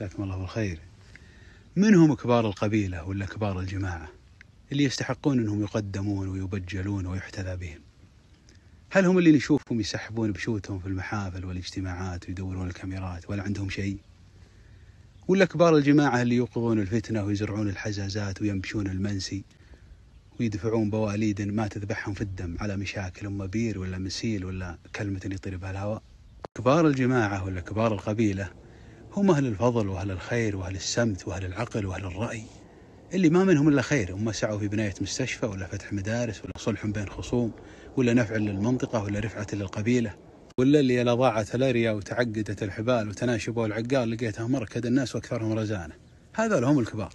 جزاكم الله بالخير من هم كبار القبيلة ولا كبار الجماعة اللي يستحقون أنهم يقدمون ويبجلون ويحتذى بهم هل هم اللي نشوفهم يسحبون بشوتهم في المحافل والاجتماعات ويدورون الكاميرات ولا عندهم شيء ولا كبار الجماعة اللي يوقظون الفتنة ويزرعون الحزازات ويمشون المنسي ويدفعون بواليد ما تذبحهم في الدم على مشاكل أم بير ولا مسيل ولا كلمة يطير بها الهواء كبار الجماعة ولا كبار القبيلة هم أهل الفضل وأهل الخير وأهل السمت وأهل العقل وأهل الرأي اللي ما منهم إلا خير هم سعوا في بناية مستشفى ولا فتح مدارس ولا صلح بين خصوم ولا نفع للمنطقة ولا رفعة للقبيلة ولا اللي لا ضاعت الأريا وتعقدت الحبال وتناشبوا العقال لقيتها مركد الناس وأكثرهم رزانة هذا هم الكبار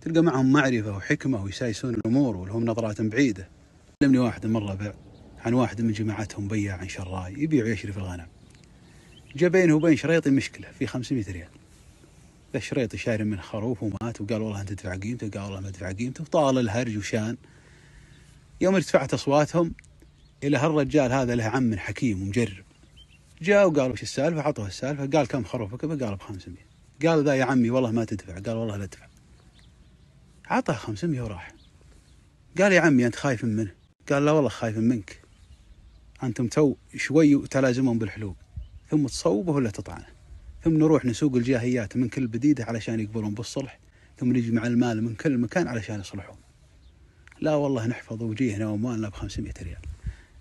تلقى معهم معرفة وحكمة ويسايسون الأمور ولهم نظرات بعيدة علمني واحد مرة الربع عن واحد من جماعتهم بياع عن شراي يبيع ويشري في الغنم جا بينه وبين شريطي مشكلة في 500 ريال ذا الشريطي شاري من خروف ومات وقال والله انت تدفع قيمته قال والله ما ادفع قيمته وطال الهرج وشان يوم ارتفعت اصواتهم الى هالرجال هذا له عم حكيم ومجرب جاء وقالوا وش السالفه عطوه السالفه قال كم خروفك قال ب 500 قال ذا يا عمي والله ما تدفع قال والله لا ادفع عطاه 500 وراح قال يا عمي انت خايف منه قال لا والله خايف منك انتم تو شوي وتلازمهم بالحلول. ثم تصوبه ولا تطعنه ثم نروح نسوق الجاهيات من كل بديدة علشان يقبلون بالصلح ثم نجمع المال من كل مكان علشان يصلحون لا والله نحفظ وجيهنا وموالنا ب 500 ريال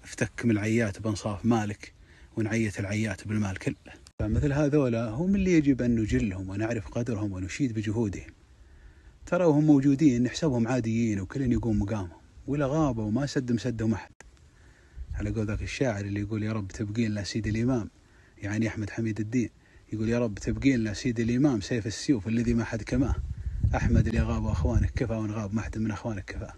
افتك من العيات بانصاف مالك ونعيت العيات بالمال كله فمثل هذولا هم اللي يجب أن نجلهم ونعرف قدرهم ونشيد بجهودهم ترى وهم موجودين نحسبهم عاديين وكل يقوم مقامهم ولا غابوا وما سد مسدهم أحد على قول ذاك الشاعر اللي يقول يا رب تبقين لنا سيدي الإمام يعني أحمد حميد الدين يقول يا رب تبقي لنا سيد الإمام سيف السيوف الذي ما حد كماه أحمد اللي غاب أخوانك كفى وإن غاب ما حد من أخوانك كفاه